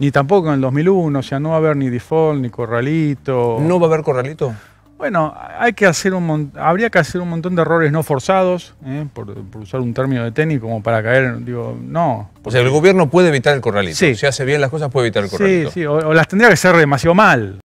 Ni tampoco en el 2001, o sea, no va a haber ni default, ni corralito. ¿No va a haber corralito? Bueno, hay que hacer un habría que hacer un montón de errores no forzados, ¿eh? por, usar un término de tenis como para caer, digo, no. O sea, el gobierno puede evitar el corralito. Sí. Si hace bien las cosas, puede evitar el corralito. Sí, sí, o, o las tendría que hacer demasiado mal.